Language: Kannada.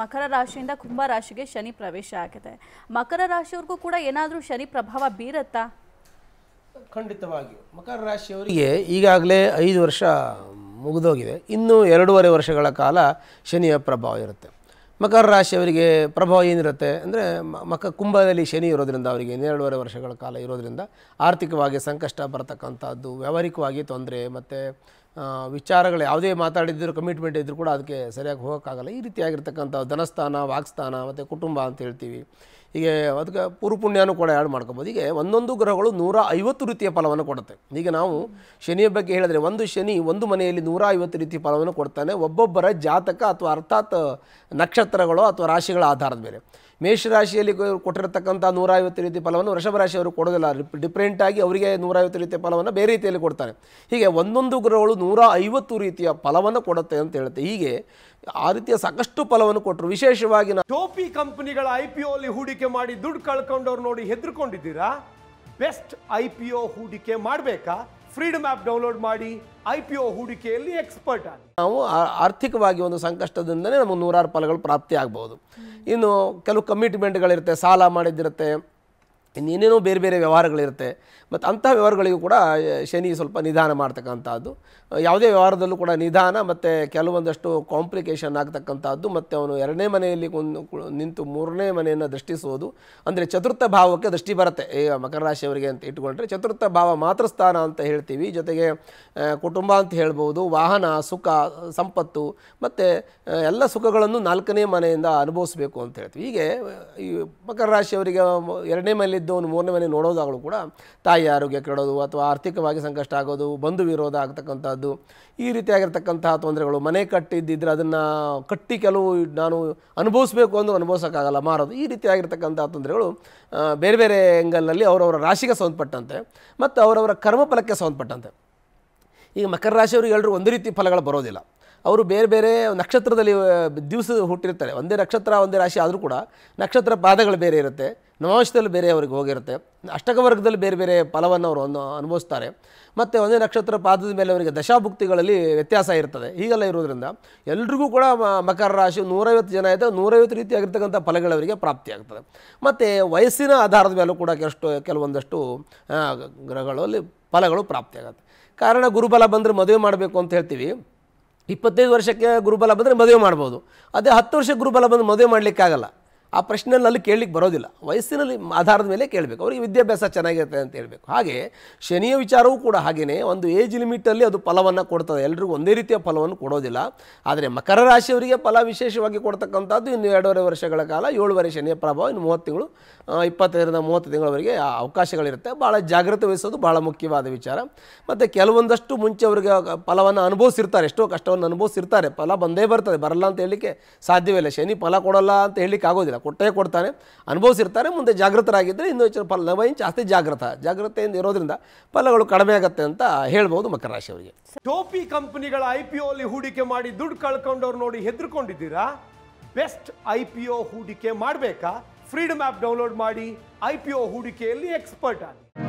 ಮಕರ ರಾಶಿಯಿಂದ ಕುಂಭ ರಾಶಿಗೆ ಶನಿ ಪ್ರವೇಶ ಆಗಿದೆ ಮಕರ ರಾಶಿಯವ್ರಿಗೂ ಕೂಡ ಏನಾದರೂ ಶನಿ ಪ್ರಭಾವ ಬೀರತ್ತಾ ಖಂಡಿತವಾಗಿಯೂ ಮಕರ ರಾಶಿಯವರಿಗೆ ಈಗಾಗಲೇ ಐದು ವರ್ಷ ಮುಗಿದೋಗಿದೆ ಇನ್ನೂ ಎರಡೂವರೆ ವರ್ಷಗಳ ಕಾಲ ಶನಿಯ ಪ್ರಭಾವ ಇರುತ್ತೆ ಮಕರ ರಾಶಿಯವರಿಗೆ ಪ್ರಭಾವ ಏನಿರುತ್ತೆ ಅಂದರೆ ಮಕ ಕುಂಭದಲ್ಲಿ ಶನಿ ಇರೋದರಿಂದ ಅವರಿಗೆ ಇನ್ನೆರಡೂವರೆ ವರ್ಷಗಳ ಕಾಲ ಇರೋದರಿಂದ ಆರ್ಥಿಕವಾಗಿ ಸಂಕಷ್ಟ ಬರತಕ್ಕಂಥದ್ದು ವ್ಯಾವಹಾರಿಕವಾಗಿ ತೊಂದರೆ ಮತ್ತು ವಿಚಾರಗಳು ಯಾವುದೇ ಮಾತಾಡಿದ್ದರೂ ಕಮಿಟ್ಮೆಂಟ್ ಇದ್ದರೂ ಕೂಡ ಅದಕ್ಕೆ ಸರಿಯಾಗಿ ಹೋಗೋಕ್ಕಾಗಲ್ಲ ಈ ರೀತಿಯಾಗಿರ್ತಕ್ಕಂಥ ಧನಸ್ಥಾನ ವಾಕ್ಸ್ಥಾನ ಮತ್ತು ಕುಟುಂಬ ಅಂತ ಹೇಳ್ತೀವಿ ಹೀಗೆ ಅದಕ್ಕೆ ಪುರುಪುಣ್ಯನೂ ಕೂಡ ಆ್ಯಡ್ ಮಾಡ್ಕೊಬೋದು ಹೀಗೆ ಒಂದೊಂದು ಗ್ರಹಗಳು ನೂರ ಐವತ್ತು ರೀತಿಯ ಫಲವನ್ನು ಕೊಡುತ್ತೆ ಈಗ ನಾವು ಶನಿಯ ಬಗ್ಗೆ ಹೇಳಿದ್ರೆ ಒಂದು ಶನಿ ಒಂದು ಮನೆಯಲ್ಲಿ ನೂರ ಐವತ್ತು ರೀತಿಯ ಫಲವನ್ನು ಕೊಡ್ತಾನೆ ಒಬ್ಬೊಬ್ಬರ ಜಾತಕ ಅಥವಾ ಅರ್ಥಾತ್ ನಕ್ಷತ್ರಗಳು ಅಥವಾ ರಾಶಿಗಳ ಆಧಾರದ ಮೇಲೆ ಮೇಷರಾಶಿಯಲ್ಲಿ ಕೊಟ್ಟಿರತಕ್ಕಂಥ ಐವತ್ತು ರೀತಿ ಫಲವನ್ನು ವೃಷಭ ರಾಶಿಯವರು ಕೊಡೋದಿಲ್ಲ ಡಿಫ್ರೆಂಟಾಗಿ ಅವರಿಗೆ ನೂರೈವತ್ತು ರೀತಿಯ ಫಲವನ್ನು ಬೇರೆ ರೀತಿಯಲ್ಲಿ ಕೊಡ್ತಾರೆ ಹೀಗೆ ಒಂದೊಂದು ಗ್ರಹಗಳು ನೂರ ಐವತ್ತು ರೀತಿಯ ಫಲವನ್ನು ಕೊಡುತ್ತೆ ಅಂತ ಹೇಳುತ್ತೆ ಹೀಗೆ ಆ ರೀತಿಯ ಸಾಕಷ್ಟು ಫಲವನ್ನು ಕೊಟ್ಟರು ವಿಶೇಷವಾಗಿ ಟೋಪಿ ಕಂಪನಿಗಳ ಐ ಪಿ ಅಲ್ಲಿ ಹೂಡಿಕೆ ಮಾಡಿ ದುಡ್ಡು ಕಳ್ಕೊಂಡವ್ರು ನೋಡಿ ಹೆದರ್ಕೊಂಡಿದ್ದೀರಾ ಬೆಸ್ಟ್ ಐ ಪಿ ಒ ಹೂಡಿಕೆ ಮಾಡಬೇಕಾ ಫ್ರೀಡಮ್ ಆಪ್ ಡೌನ್ಲೋಡ್ ಮಾಡಿ ಐ ಪಿ ಒ ಹೂಡಿಕೆಯಲ್ಲಿ ಎಕ್ಸ್ಪರ್ಟ್ ಆಗಿ ನಾವು ಆರ್ಥಿಕವಾಗಿ ಒಂದು ಸಂಕಷ್ಟದಿಂದಲೇ ನಮಗೆ ನೂರಾರು ಫಲಗಳು ಪ್ರಾಪ್ತಿ ಆಗ್ಬೋದು ಇನ್ನು ಕೆಲವು ಕಮಿಟ್ಮೆಂಟ್ಗಳಿರುತ್ತೆ ಸಾಲ ಮಾಡಿದ್ದಿರುತ್ತೆ ಇನ್ನೇನೇನೋ ಬೇರೆ ಬೇರೆ ವ್ಯವಹಾರಗಳಿರುತ್ತೆ ಮತ್ತು ಅಂಥ ವ್ಯವಹಾರಗಳಿಗೂ ಕೂಡ ಶನಿ ಸ್ವಲ್ಪ ನಿಧಾನ ಮಾಡ್ತಕ್ಕಂಥದ್ದು ಯಾವುದೇ ವ್ಯವಹಾರದಲ್ಲೂ ಕೂಡ ನಿಧಾನ ಮತ್ತು ಕೆಲವೊಂದಷ್ಟು ಕಾಂಪ್ಲಿಕೇಶನ್ ಆಗ್ತಕ್ಕಂಥದ್ದು ಮತ್ತು ಅವನು ಎರಡನೇ ಮನೆಯಲ್ಲಿ ನಿಂತು ಮೂರನೇ ಮನೆಯನ್ನು ದೃಷ್ಟಿಸೋದು ಅಂದರೆ ಚತುರ್ಥ ಭಾವಕ್ಕೆ ದೃಷ್ಟಿ ಬರುತ್ತೆ ಈಗ ಮಕರ ರಾಶಿಯವರಿಗೆ ಅಂತ ಇಟ್ಕೊಂಡ್ರೆ ಚತುರ್ಥ ಭಾವ ಮಾತ್ರ ಸ್ಥಾನ ಅಂತ ಹೇಳ್ತೀವಿ ಜೊತೆಗೆ ಕುಟುಂಬ ಅಂತ ಹೇಳ್ಬೋದು ವಾಹನ ಸುಖ ಸಂಪತ್ತು ಮತ್ತು ಎಲ್ಲ ಸುಖಗಳನ್ನು ನಾಲ್ಕನೇ ಮನೆಯಿಂದ ಅನುಭವಿಸಬೇಕು ಅಂತ ಹೇಳ್ತೀವಿ ಹೀಗೆ ಈ ಮಕರ ರಾಶಿಯವರಿಗೆ ಎರಡನೇ ಮನೆಯಲ್ಲಿ ಒಂದು ಮೂರನೇ ಮನೆ ನೋಡೋದಾಗಲೂ ಕೂಡ ತಾಯಿ ಆರೋಗ್ಯ ಕೆಡೋದು ಅಥವಾ ಆರ್ಥಿಕವಾಗಿ ಸಂಕಷ್ಟ ಆಗೋದು ಬಂಧು ವಿರೋಧ ಆಗ್ತಕ್ಕಂಥದ್ದು ಈ ರೀತಿಯಾಗಿರ್ತಕ್ಕಂತಹ ತೊಂದರೆಗಳು ಮನೆ ಕಟ್ಟಿದ್ದಿದ್ರೆ ಅದನ್ನು ಕಟ್ಟಿ ಕೆಲವು ನಾನು ಅನುಭವಿಸಬೇಕು ಅಂದರೂ ಅನುಭವಿಸೋಕ್ಕಾಗಲ್ಲ ಮಾರೋದು ಈ ರೀತಿಯಾಗಿರ್ತಕ್ಕಂಥ ತೊಂದರೆಗಳು ಬೇರೆ ಬೇರೆ ಎಂಗಲ್ನಲ್ಲಿ ಅವರವರ ರಾಶಿಗೆ ಸಂಬಂಧಪಟ್ಟಂತೆ ಮತ್ತು ಅವರವರ ಕರ್ಮಫಲಕ್ಕೆ ಸಂಬಂಧಪಟ್ಟಂತೆ ಈಗ ಮಕರ ರಾಶಿಯವರು ಎಲ್ಲರೂ ಒಂದು ರೀತಿ ಫಲಗಳು ಬರೋದಿಲ್ಲ ಅವರು ಬೇರೆ ಬೇರೆ ನಕ್ಷತ್ರದಲ್ಲಿ ದಿವಸ ಹುಟ್ಟಿರ್ತಾರೆ ಒಂದೇ ನಕ್ಷತ್ರ ಒಂದೇ ರಾಶಿ ಆದರೂ ಕೂಡ ನಕ್ಷತ್ರ ಪಾದಗಳು ಬೇರೆ ಇರುತ್ತೆ ನವಾಂಶದಲ್ಲಿ ಬೇರೆಯವ್ರಿಗೆ ಹೋಗಿರುತ್ತೆ ಅಷ್ಟಕ ವರ್ಗದಲ್ಲಿ ಬೇರೆ ಬೇರೆ ಫಲವನ್ನು ಅವರು ಅನು ಅನುಭವಿಸ್ತಾರೆ ಮತ್ತು ಒಂದೇ ನಕ್ಷತ್ರ ಪಾದದ ಮೇಲೆ ಅವರಿಗೆ ದಶಾಭುಕ್ತಿಗಳಲ್ಲಿ ವ್ಯತ್ಯಾಸ ಇರ್ತದೆ ಹೀಗೆಲ್ಲ ಇರೋದ್ರಿಂದ ಎಲ್ರಿಗೂ ಕೂಡ ಮಕರ ರಾಶಿ ನೂರೈವತ್ತು ಜನ ಆಯಿತು ನೂರೈವತ್ತು ರೀತಿಯಾಗಿರ್ತಕ್ಕಂಥ ಫಲಗಳವರಿಗೆ ಪ್ರಾಪ್ತಿಯಾಗ್ತದೆ ಮತ್ತು ವಯಸ್ಸಿನ ಆಧಾರದ ಮೇಲೂ ಕೂಡ ಕೆಲಷ್ಟು ಕೆಲವೊಂದಷ್ಟು ಗ್ರಹಗಳಲ್ಲಿ ಫಲಗಳು ಪ್ರಾಪ್ತಿಯಾಗುತ್ತೆ ಕಾರಣ ಗುರುಬಲ ಬಂದರೆ ಮದುವೆ ಮಾಡಬೇಕು ಅಂತ ಹೇಳ್ತೀವಿ ಇಪ್ಪತ್ತೈದು ವರ್ಷಕ್ಕೆ ಗುರುಬಲ ಬಂದರೆ ಮದುವೆ ಮಾಡ್ಬೋದು ಅದೇ ಹತ್ತು ವರ್ಷಕ್ಕೆ ಗುರುಬಲ ಬಂದು ಮದುವೆ ಮಾಡಲಿಕ್ಕಾಗಲ್ಲ ಆ ಪ್ರಶ್ನೆಯಲ್ಲಿ ಅಲ್ಲಿ ಕೇಳಲಿಕ್ಕೆ ಬರೋದಿಲ್ಲ ವಯಸ್ಸಿನಲ್ಲಿ ಆಧಾರದ ಮೇಲೆ ಕೇಳಬೇಕು ಅವರಿಗೆ ವಿದ್ಯಾಭ್ಯಾಸ ಚೆನ್ನಾಗಿರುತ್ತೆ ಅಂತ ಹೇಳಬೇಕು ಹಾಗೆ ಶನಿಯ ವಿಚಾರವೂ ಕೂಡ ಹಾಗೆಯೇ ಒಂದು ಏಜ್ ಲಿಮಿಟಲ್ಲಿ ಅದು ಫಲವನ್ನು ಕೊಡ್ತದೆ ಎಲ್ರಿಗೂ ಒಂದೇ ರೀತಿಯ ಫಲವನ್ನು ಕೊಡೋದಿಲ್ಲ ಆದರೆ ಮಕರ ರಾಶಿಯವರಿಗೆ ಫಲ ವಿಶೇಷವಾಗಿ ಕೊಡ್ತಕ್ಕಂಥದ್ದು ಇನ್ನು ಎರಡೂವರೆ ವರ್ಷಗಳ ಕಾಲ ಏಳುವರೆ ಶನಿಯ ಪ್ರಭಾವ ಇನ್ನು ಮೂವತ್ತು ತಿಂಗಳು ಇಪ್ಪತ್ತೈದರಿಂದ ಮೂವತ್ತು ತಿಂಗಳವರೆಗೆ ಅವಕಾಶಗಳಿರುತ್ತೆ ಭಾಳ ಜಾಗ್ರತೆ ವಹಿಸೋದು ಭಾಳ ಮುಖ್ಯವಾದ ವಿಚಾರ ಮತ್ತು ಕೆಲವೊಂದಷ್ಟು ಮುಂಚೆ ಅವರಿಗೆ ಫಲವನ್ನು ಅನುಭವಿಸಿರ್ತಾರೆ ಎಷ್ಟೋ ಕಷ್ಟವನ್ನು ಅನುಭವಿಸಿರ್ತಾರೆ ಫಲ ಬಂದೇ ಬರ್ತದೆ ಬರಲ್ಲ ಅಂತ ಹೇಳಲಿಕ್ಕೆ ಸಾಧ್ಯವಿಲ್ಲ ಶನಿ ಫಲ ಕೊಡೋಲ್ಲ ಅಂತ ಹೇಳಲಿಕ್ಕೆ ಆಗೋದಿಲ್ಲ ಕೊಟ್ಟೇ ಕೊಡ್ತಾನೆ ಅನುಭವಿಸಿರ್ತಾರೆ ಮುಂದೆ ಜಾಗೃತರಾಗಿದ್ದರೆ ಇನ್ನೂ ಹೆಚ್ಚಿನ ಫಲ ಜಾಸ್ತಿ ಜಾಗೃತ ಜಾಗೃತೆಯಿಂದ ಇರೋದ್ರಿಂದ ಫಲಗಳು ಕಡಿಮೆ ಆಗುತ್ತೆ ಅಂತ ಹೇಳ್ಬೋದು ಮಕರ ಅವರಿಗೆ ಟೋಪಿ ಕಂಪನಿಗಳ ಐ ಪಿ ಹೂಡಿಕೆ ಮಾಡಿ ದುಡ್ಡು ಕಳ್ಕೊಂಡವ್ರು ನೋಡಿ ಹೆದರ್ಕೊಂಡಿದ್ದೀರಾ ಬೆಸ್ಟ್ ಐ ಪಿ ಓ ಹೂಡಿಕೆ ಮಾಡಬೇಕಾ ಫ್ರೀಡಮ್ ಆ್ಯಪ್ ಡೌನ್ಲೋಡ್ ಮಾಡಿ ಐ ಪಿ ಓ ಹೂಡಿಕೆಯಲ್ಲಿ ಎಕ್ಸ್ಪರ್ಟ್ ಆಗಿ